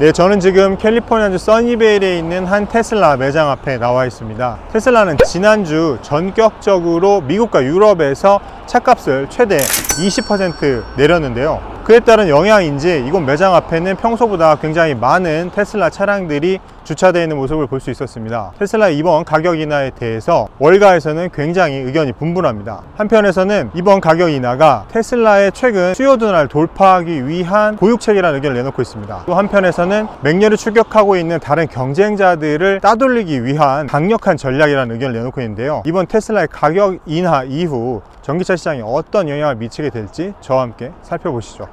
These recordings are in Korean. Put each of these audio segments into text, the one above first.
네, 저는 지금 캘리포니아주 써니베일에 있는 한 테슬라 매장 앞에 나와 있습니다. 테슬라는 지난주 전격적으로 미국과 유럽에서 차값을 최대 20% 내렸는데요 그에 따른 영향인지 이곳 매장 앞에는 평소보다 굉장히 많은 테슬라 차량들이 주차되어 있는 모습을 볼 수 있었습니다 테슬라 이번 가격 인하에 대해서 월가에서는 굉장히 의견이 분분합니다 한편에서는 이번 가격 인하가 테슬라의 최근 수요 둔화를 돌파하기 위한 보육책이라는 의견을 내놓고 있습니다 또 한편에서는 맹렬히 추격하고 있는 다른 경쟁자들을 따돌리기 위한 강력한 전략이라는 의견을 내놓고 있는데요 이번 테슬라의 가격 인하 이후 전기차 시장에 어떤 영향을 미치게 될지 저와 함께 살펴보시죠.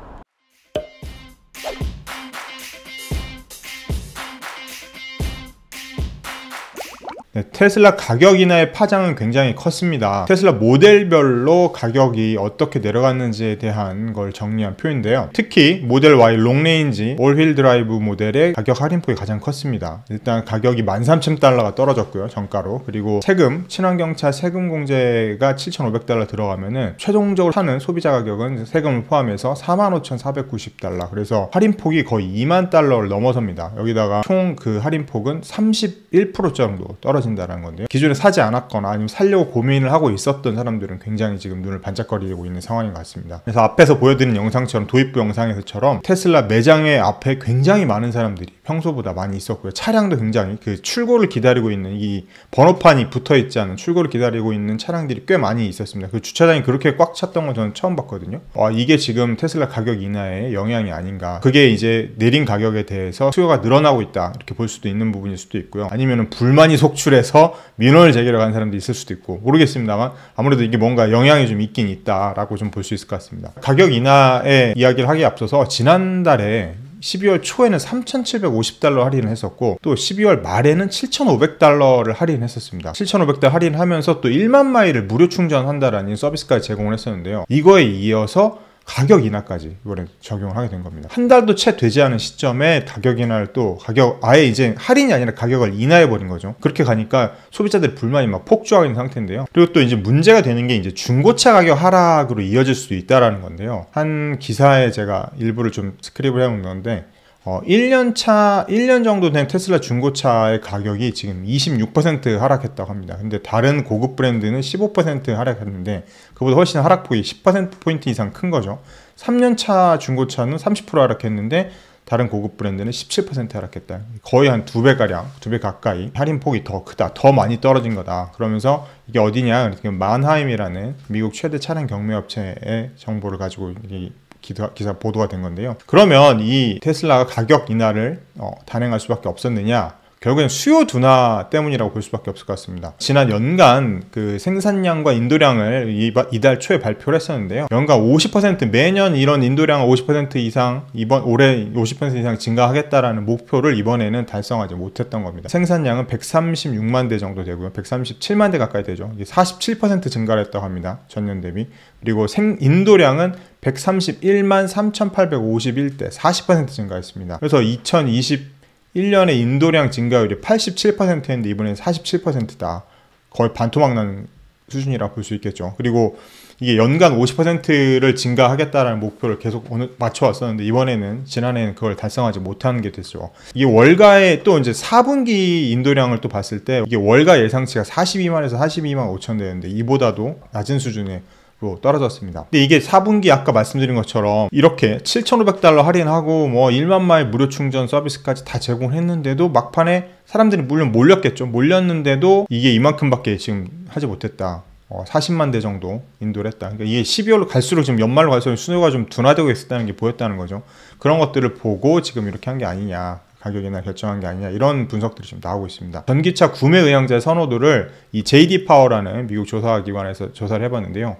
네, 테슬라 가격 인하의 파장은 굉장히 컸습니다. 테슬라 모델별로 가격이 어떻게 내려갔는지에 대한 걸 정리한 표인데요. 특히 모델 Y 롱레인지 올휠 드라이브 모델의 가격 할인폭이 가장 컸습니다. 일단 가격이 13,000달러가 떨어졌고요. 정가로. 그리고 세금, 친환경차 세금 공제가 7,500달러 들어가면은 최종적으로 사는 소비자 가격은 세금을 포함해서 45,490달러. 그래서 할인폭이 거의 2만 달러를 넘어섭니다. 여기다가 총 그 할인폭은 31% 정도 떨어진 떨어진다는 건데요. 기존에 사지 않았거나 아니면 살려고 고민을 하고 있었던 사람들은 굉장히 지금 눈을 반짝거리고 있는 상황인 것 같습니다. 그래서 앞에서 보여드린 영상처럼 도입부 영상에서처럼 테슬라 매장의 앞에 굉장히 많은 사람들이 평소보다 많이 있었고요. 차량도 굉장히 그 출고를 기다리고 있는 이 번호판이 붙어 있지 않은 출고를 기다리고 있는 차량들이 꽤 많이 있었습니다. 그 주차장이 그렇게 꽉 찼던 건 저는 처음 봤거든요. 와, 아, 이게 지금 테슬라 가격 인하의 영향이 아닌가. 그게 이제 내린 가격에 대해서 수요가 늘어나고 있다. 이렇게 볼 수도 있는 부분일 수도 있고요. 아니면 불만이 속출 도출해서 민원을 제기를 간 사람도 있을 수도 있고 모르겠습니다만 아무래도 이게 뭔가 영향이 좀 있긴 있다라고 좀 볼 수 있을 것 같습니다. 가격 인하의 이야기를 하기에 앞서서 지난달에 12월 초에는 3,750달러 할인을 했었고 또 12월 말에는 7,500달러를 할인했었습니다. 7,500달러 할인하면서 또 1만 마일을 무료 충전한다라는 서비스까지 제공을 했었는데요. 이거에 이어서 가격 인하까지 이번에 적용을 하게 된 겁니다. 한 달도 채 되지 않은 시점에 가격 인하를 또 가격 아예 이제 할인이 아니라 가격을 인하해 버린 거죠. 그렇게 가니까 소비자들 불만이 막 폭주하는 고있 상태인데요. 그리고 또 이제 문제가 되는 게 이제 중고차 가격 하락으로 이어질 수도 있다라는 건데요. 한 기사에 제가 일부를 좀 스크립을 해놓은 건데 어, 1년차, 1년 정도 된 테슬라 중고차의 가격이 지금 26% 하락했다고 합니다. 근데 다른 고급 브랜드는 15% 하락했는데, 그보다 훨씬 하락폭이 10%포인트 이상 큰 거죠. 3년차 중고차는 30% 하락했는데, 다른 고급 브랜드는 17% 하락했다. 거의 한 두 배가량, 두 배 가까이 할인폭이 더 크다. 더 많이 떨어진 거다. 그러면서 이게 어디냐? 만하임이라는 미국 최대 차량 경매업체의 정보를 가지고 이 기사, 기사 보도가 된 건데요. 그러면 이 테슬라가 가격 인하를 어, 단행할 수밖에 없었느냐? 결국엔 수요 둔화 때문이라고 볼 수밖에 없을 것 같습니다. 지난 연간 그 생산량과 인도량을 이달 초에 발표를 했었는데요. 연간 50% 매년 이런 인도량 50% 이상 이번 올해 50% 이상 증가하겠다라는 목표를 이번에는 달성하지 못했던 겁니다. 생산량은 136만 대 정도 되고요. 137만 대 가까이 되죠. 47% 증가를 했다고 합니다. 전년 대비. 그리고 생, 인도량은 131만 3,851대 40% 증가했습니다. 그래서 2020 1년에 인도량 증가율이 87%였는데 이번엔 47%다. 거의 반토막 난 수준이라 볼 수 있겠죠. 그리고 이게 연간 50%를 증가하겠다라는 목표를 계속 맞춰왔었는데 이번에는 지난해는 그걸 달성하지 못한 게 됐죠. 이게 월가의 또 이제 4분기 인도량을 또 봤을 때 이게 월가 예상치가 42만에서 42만 5천 되는데 이보다도 낮은 수준의 로 떨어졌습니다. 근데 이게 4분기 아까 말씀드린 것처럼 이렇게 7,500달러 할인하고 뭐 1만 마일 무료 충전 서비스까지 다 제공했는데도 막판에 사람들이 물론 몰렸겠죠. 몰렸는데도 이게 이만큼밖에 지금 하지 못했다. 어, 40만 대 정도 인도를 했다. 그러니까 이게 12월 로 갈수록 지금 연말로 갈수록 수요가 좀 둔화되고 있었다는 게 보였다는 거죠. 그런 것들을 보고 지금 이렇게 한 게 아니냐. 가격이나 결정한 게 아니냐 이런 분석들이 지금 나오고 있습니다. 전기차 구매 의향자의 선호도를 이 JD 파워라는 미국 조사기관에서 조사를 해봤는데요.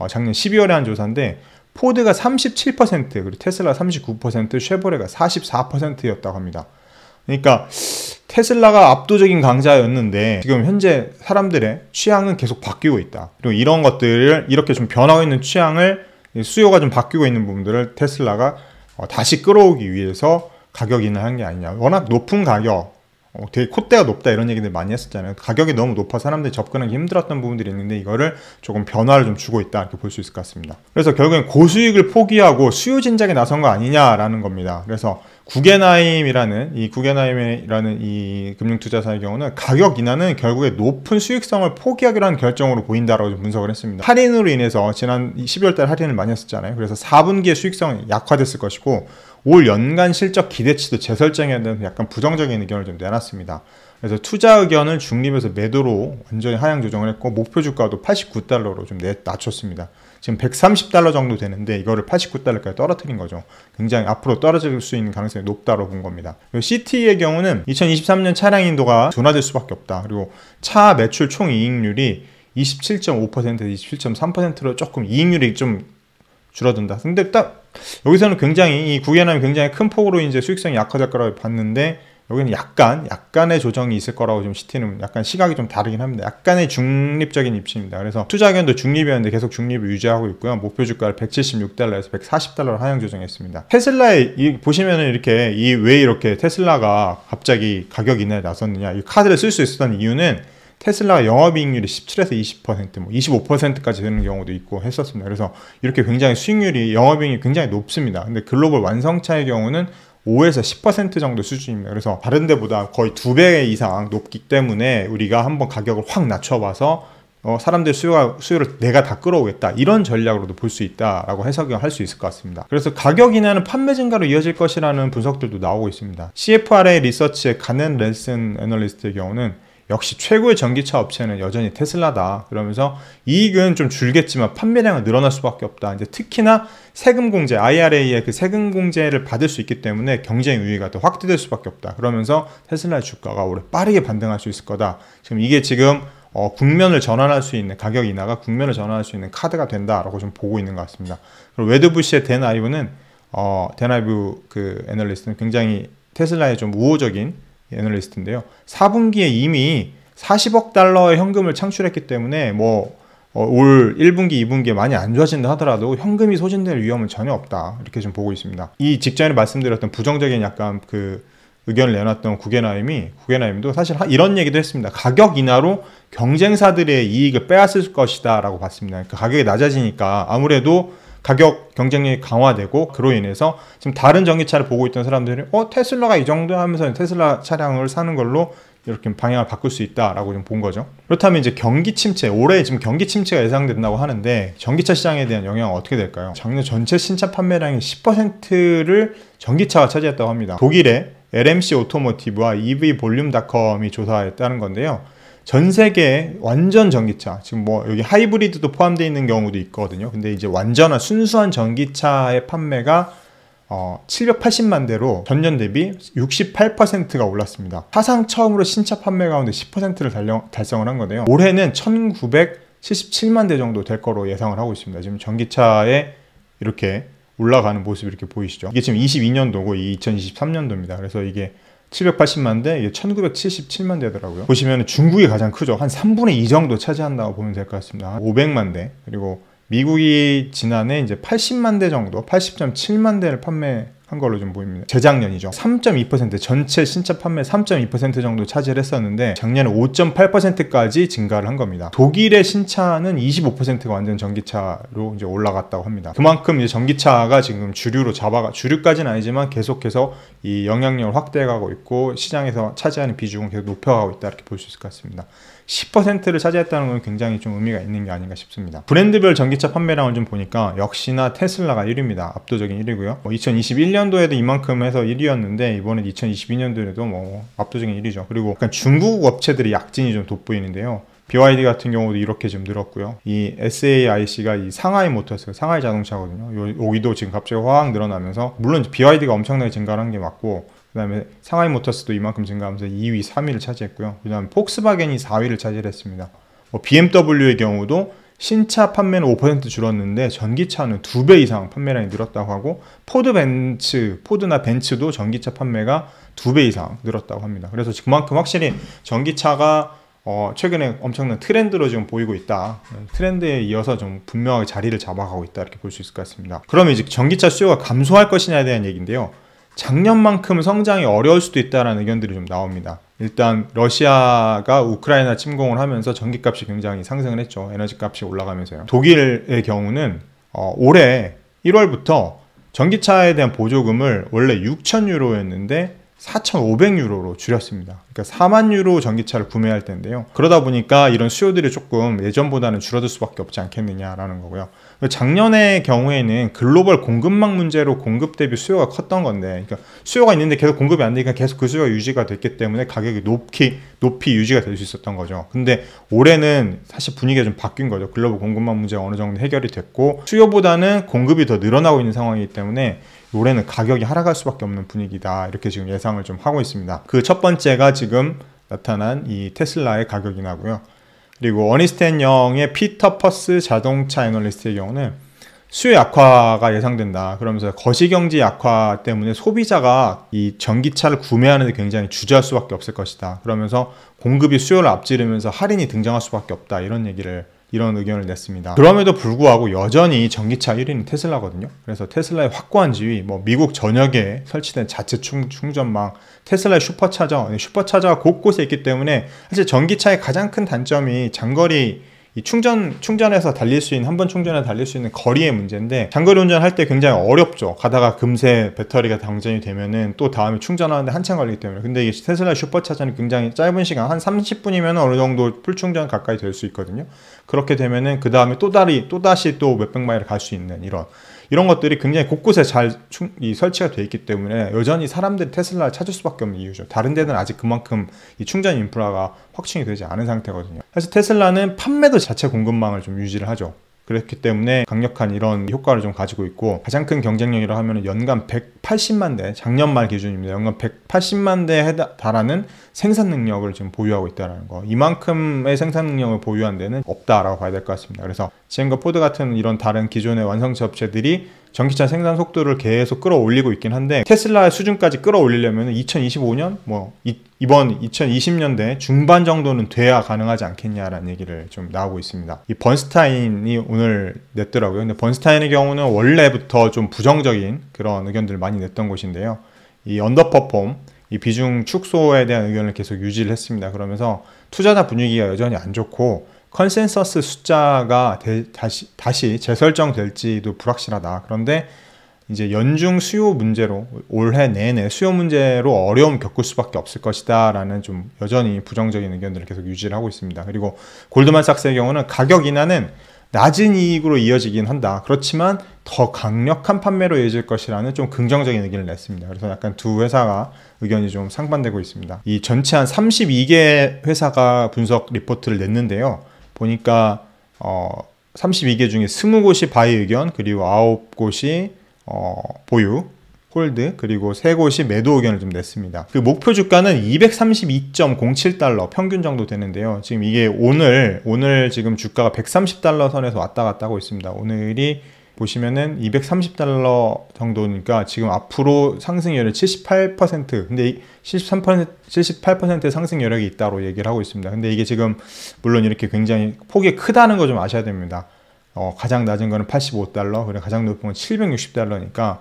어, 작년 12월에 한 조사인데 포드가 37% 그리고 테슬라 39% 쉐보레가 44%였다고 합니다. 그러니까 테슬라가 압도적인 강자였는데 지금 현재 사람들의 취향은 계속 바뀌고 있다. 그리고 이런 것들을 이렇게 좀 변하고 있는 취향을 수요가 좀 바뀌고 있는 부분들을 테슬라가 어, 다시 끌어오기 위해서 가격 인하한 게 아니냐. 워낙 높은 가격 어, 되게 콧대가 높다 이런 얘기들 많이 했었잖아요. 가격이 너무 높아 사람들이 접근하기 힘들었던 부분들이 있는데 이거를 조금 변화를 좀 주고 있다 이렇게 볼 수 있을 것 같습니다. 그래서 결국엔 고수익을 포기하고 수요 진작에 나선 거 아니냐라는 겁니다. 그래서 구겐하임이라는 이 구겐하임이라는 이 금융투자사의 경우는 가격 인하는 결국에 높은 수익성을 포기하기로 한 결정으로 보인다라고 좀 분석을 했습니다. 할인으로 인해서 지난 12월달 할인을 많이 했었잖아요. 그래서 4분기의 수익성이 약화됐을 것이고 올 연간 실적 기대치도 재설정에 대한 약간 부정적인 의견을 좀 내놨습니다. 그래서 투자 의견을 중립에서 매도로 완전히 하향 조정을 했고 목표 주가도 89달러로 좀 낮췄습니다. 지금 130달러 정도 되는데 이거를 89달러까지 떨어뜨린 거죠. 굉장히 앞으로 떨어질 수 있는 가능성이 높다고 본 겁니다. 시티의 경우는 2023년 차량 인도가 둔화될 수밖에 없다. 그리고 차 매출 총 이익률이 27.5%에서 27.3%로 조금 이익률이 좀 줄어든다. 근데 딱 여기서는 굉장히 이구현남이 굉장히 큰 폭으로 이제 수익성이 약화될 거라고 봤는데 여기는 약간 약간의 조정이 있을 거라고 좀 시티는 약간 시각이 좀 다르긴 합니다. 약간의 중립적인 입시입니다. 그래서 투자 의견도 중립이었는데 계속 중립을 유지하고 있고요. 목표 주가를 176달러에서 140달러로 하향 조정했습니다. 테슬라의 이, 보시면은 이렇게 이 왜 이렇게 테슬라가 갑자기 가격 인하에 네 나섰느냐 이 카드를 쓸 수 있었던 이유는 테슬라 가 영업이익률이 17에서 20%, 뭐 25%까지 되는 경우도 있고 했었습니다. 그래서 이렇게 굉장히 수익률이 영업이익이 률 굉장히 높습니다. 근데 글로벌 완성차의 경우는 5에서 10% 정도 수준입니다. 그래서 다른 데보다 거의 두 배 이상 높기 때문에 우리가 한번 가격을 확 낮춰봐서 어, 사람들 수요가, 수요를 내가 다 끌어오겠다 이런 전략으로도 볼 수 있다라고 해석을 할 수 있을 것 같습니다 그래서 가격 인하는 판매 증가로 이어질 것이라는 분석들도 나오고 있습니다 CFRA 리서치의 가넨 레슨 애널리스트의 경우는 역시 최고의 전기차 업체는 여전히 테슬라다. 그러면서 이익은 좀 줄겠지만 판매량은 늘어날 수밖에 없다. 이제 특히나 세금 공제, IRA의 그 세금 공제를 받을 수 있기 때문에 경쟁 우의가더 확대될 수밖에 없다. 그러면서 테슬라의 주가가 올해 빠르게 반등할 수 있을 거다. 지금 이게 지금 어, 국면을 전환할 수 있는 가격 인하가 국면을 전환할 수 있는 카드가 된다라고 좀 보고 있는 것 같습니다. 그리고 웨드부시의 덴 아이브는 어, 덴 아이브 그 애널리스트는 굉장히 테슬라의 좀 우호적인 애널리스트인데요. 4분기에 이미 40억 달러의 현금을 창출했기 때문에 뭐올 어, 1분기, 2분기에 많이 안 좋아진다 하더라도 현금이 소진될 위험은 전혀 없다 이렇게 좀 보고 있습니다. 이 직전에 말씀드렸던 부정적인 약간 그 의견을 내놨던 구게나임이 구게나임도 사실 이런 얘기도 했습니다. 가격 인하로 경쟁사들의 이익을 빼앗을 것이다라고 봤습니다. 그 가격이 낮아지니까 아무래도 가격 경쟁력이 강화되고 그로 인해서 지금 다른 전기차를 보고 있던 사람들이 어 테슬라가 이 정도 하면서 테슬라 차량을 사는 걸로 이렇게 방향을 바꿀 수 있다라고 좀 본 거죠. 그렇다면 이제 경기 침체, 올해 지금 경기 침체가 예상된다고 하는데 전기차 시장에 대한 영향은 어떻게 될까요? 작년 전체 신차 판매량의 10%를 전기차가 차지했다고 합니다. 독일의 LMC 오토모티브와 EV볼륨닷컴이 조사했다는 건데요. 전 세계 완전 전기차 지금 뭐 여기 하이브리드도 포함되어 있는 경우도 있거든요. 근데 이제 완전한 순수한 전기차의 판매가 어, 780만 대로 전년 대비 68%가 올랐습니다. 사상 처음으로 신차 판매 가운데 10%를 달령, 달성을 한 건데요. 올해는 1977만 대 정도 될 거로 예상을 하고 있습니다. 지금 전기차에 이렇게 올라가는 모습 이렇게 보이시죠? 이게 지금 22년도고 2023년도입니다. 그래서 이게 780만 대 이게 1977만 대더라고요 보시면 중국이 가장 크죠 한 3분의 2 정도 차지한다고 보면 될 것 같습니다 500만 대 그리고 미국이 지난해 이제 80만 대 정도 80.7만 대를 판매 한 걸로 좀 보입니다. 재작년이죠. 3.2% 전체 신차 판매 3.2% 정도 차지를 했었는데 작년에 5.8%까지 증가를 한 겁니다. 독일의 신차는 25%가 완전 전기차로 이제 올라갔다고 합니다. 그만큼 이제 전기차가 지금 주류로 잡아가 주류까지는 아니지만 계속해서 이 영향력을 확대해가고 있고 시장에서 차지하는 비중은 계속 높여가고 있다 이렇게 볼 수 있을 것 같습니다. 10%를 차지했다는 건 굉장히 좀 의미가 있는 게 아닌가 싶습니다. 브랜드별 전기차 판매량을 좀 보니까 역시나 테슬라가 1위입니다. 압도적인 1위고요. 뭐 2021년도에도 이만큼 해서 1위였는데 이번에 2022년도에도 뭐 압도적인 1위죠. 그리고 약간 중국 업체들의 약진이 좀 돋보이는데요. BYD 같은 경우도 이렇게 좀 늘었고요. 이 SAIC가 이 상하이 모터스, 상하이 자동차거든요. 여기도 지금 갑자기 확 늘어나면서 물론 BYD가 엄청나게 증가한 게 맞고 그 다음에 상하이 모터스도 이만큼 증가하면서 2위, 3위를 차지했고요. 그 다음에 폭스바겐이 4위를 차지했습니다. 뭐 BMW의 경우도 신차 판매는 5% 줄었는데 전기차는 2배 이상 판매량이 늘었다고 하고 포드 벤츠, 포드나 벤츠도 전기차 판매가 2배 이상 늘었다고 합니다. 그래서 그만큼 확실히 전기차가 어, 최근에 엄청난 트렌드로 지금 보이고 있다. 트렌드에 이어서 좀 분명하게 자리를 잡아가고 있다. 이렇게 볼 수 있을 것 같습니다. 그러면 이제 전기차 수요가 감소할 것이냐에 대한 얘기인데요. 작년만큼 성장이 어려울 수도 있다라는 의견들이 좀 나옵니다. 일단 러시아가 우크라이나 침공을 하면서 전기값이 굉장히 상승을 했죠. 에너지값이 올라가면서요. 독일의 경우는 어, 올해 1월부터 전기차에 대한 보조금을 원래 6천 유로였는데 4,500유로로 줄였습니다. 그러니까 4만 유로 전기차를 구매할 텐데요. 그러다 보니까 이런 수요들이 조금 예전보다는 줄어들 수밖에 없지 않겠느냐라는 거고요. 작년의 경우에는 글로벌 공급망 문제로 공급 대비 수요가 컸던 건데, 그러니까 수요가 있는데 계속 공급이 안 되니까 계속 그 수요가 유지가 됐기 때문에 가격이 높이 높이 유지가 될 수 있었던 거죠. 근데 올해는 사실 분위기가 좀 바뀐 거죠. 글로벌 공급망 문제가 어느 정도 해결이 됐고 수요보다는 공급이 더 늘어나고 있는 상황이기 때문에 올해는 가격이 하락할 수밖에 없는 분위기다 이렇게 지금 예상을 좀 하고 있습니다. 그 첫 번째가 지금 나타난 이 테슬라의 가격이 나고요. 그리고 어니스텐 영의 피터 퍼스 자동차 애널리스트의 경우는 수요 약화가 예상된다. 그러면서 거시경제 약화 때문에 소비자가 이 전기차를 구매하는 데 굉장히 주저할 수밖에 없을 것이다. 그러면서 공급이 수요를 앞지르면서 할인이 등장할 수밖에 없다. 이런 얘기를 이런 의견을 냈습니다. 그럼에도 불구하고 여전히 전기차 1위는 테슬라거든요. 그래서 테슬라의 확고한 지위, 뭐 미국 전역에 설치된 자체 충, 전망 테슬라의 슈퍼차저, 슈퍼차저가 곳곳에 있기 때문에 사실 전기차의 가장 큰 단점이 장거리 이 충전 충전해서 달릴 수 있는 한 번 충전해 달릴 수 있는 거리의 문제인데 장거리 운전할 때 굉장히 어렵죠 가다가 금세 배터리가 당전이 되면은 또 다음에 충전하는데 한참 걸리기 때문에 근데 이게 테슬라 슈퍼차저는 굉장히 짧은 시간 한 30분이면 어느 정도 풀 충전 가까이 될 수 있거든요 그렇게 되면은 그 다음에 또다또 다시 또 몇백 마일을 갈 수 있는 이런 이런 것들이 굉장히 곳곳에 잘이 설치가 되어 있기 때문에 여전히 사람들이 테슬라를 찾을 수밖에 없는 이유죠. 다른 데는 아직 그만큼 이 충전 인프라가 확충이 되지 않은 상태거든요. 그래서 테슬라는 판매도 자체 공급망을 좀 유지를 하죠. 그렇기 때문에 강력한 이런 효과를 좀 가지고 있고 가장 큰 경쟁력이라 하면 연간 180만 대 작년 말 기준입니다. 연간 180만 대에 달하는 생산 능력을 지금 보유하고 있다는 거 이만큼의 생산 능력을 보유한 데는 없다라고 봐야 될 것 같습니다. 그래서 지금과 포드 같은 이런 다른 기존의 완성차 업체들이 전기차 생산 속도를 계속 끌어올리고 있긴 한데 테슬라의 수준까지 끌어올리려면 2025년 뭐 이, 이번 2020년대 중반 정도는 돼야 가능하지 않겠냐라는 얘기를 좀 나오고 있습니다. 이 번스타인이 오늘 냈더라고요. 근데 번스타인의 경우는 원래부터 좀 부정적인 그런 의견들을 많이 냈던 곳인데요. 이 언더퍼폼 이 비중 축소에 대한 의견을 계속 유지를 했습니다. 그러면서 투자자 분위기가 여전히 안 좋고 컨센서스 숫자가 되, 다시, 다시 재설정될지도 불확실하다. 그런데 이제 연중 수요 문제로 올해 내내 수요 문제로 어려움 겪을 수밖에 없을 것이다라는 좀 여전히 부정적인 의견들을 계속 유지를 하고 있습니다. 그리고 골드만삭스의 경우는 가격 인하는 낮은 이익으로 이어지긴 한다. 그렇지만 더 강력한 판매로 이어질 것이라는 좀 긍정적인 의견을 냈습니다. 그래서 약간 두 회사가 의견이 좀 상반되고 있습니다. 이 전체 한 32개 회사가 분석 리포트를 냈는데요. 보니까 어, 32개 중에 20곳이 바이 의견, 그리고 9곳이 어, 보유, 홀드, 그리고 3곳이 매도 의견을 좀 냈습니다. 그 목표 주가는 232.07달러 평균 정도 되는데요. 지금 이게 오늘, 오늘 지금 주가가 130달러 선에서 왔다 갔다 하고 있습니다. 오늘이 보시면은 230달러 정도니까 지금 앞으로 상승률을 78% 근데 73% 78%의 상승 여력이 있다고 얘기를 하고 있습니다. 근데 이게 지금 물론 이렇게 굉장히 폭이 크다는 거 좀 아셔야 됩니다. 어, 가장 낮은 거는 85달러, 그리고 가장 높은 건 760달러니까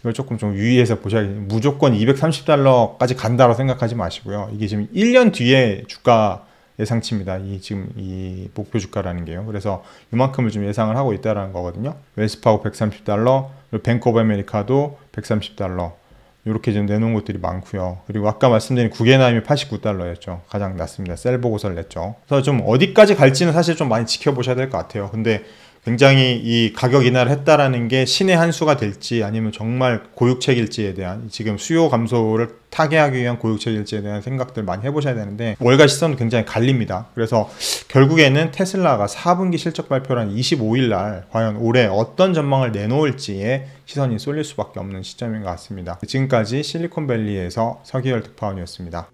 이걸 조금 좀 유의해서 보셔야겠요 무조건 230달러까지 간다고 생각하지 마시고요. 이게 지금 1년 뒤에 주가 예상치입니다. 이 지금 이 목표 주가라는 게요. 그래서 이만큼을 좀 예상을 하고 있다라는 거거든요. 웰스파고 130달러, 뱅크 오브 아메리카도 130달러. 이렇게 지금 내놓은 것들이 많고요. 그리고 아까 말씀드린 구겐하임이 89달러였죠. 가장 낮습니다. 셀 보고서를 냈죠. 그래서 좀 어디까지 갈지는 사실 좀 많이 지켜보셔야 될 것 같아요. 근데 굉장히 이 가격 인하를 했다라는 게 신의 한 수가 될지 아니면 정말 고육책일지에 대한 지금 수요 감소를 타개하기 위한 고육책일지에 대한 생각들 많이 해보셔야 되는데 월가 시선은 굉장히 갈립니다. 그래서 결국에는 테슬라가 4분기 실적 발표란 25일 날 과연 올해 어떤 전망을 내놓을지에 시선이 쏠릴 수밖에 없는 시점인 것 같습니다. 지금까지 실리콘밸리에서 서기열 특파원이었습니다.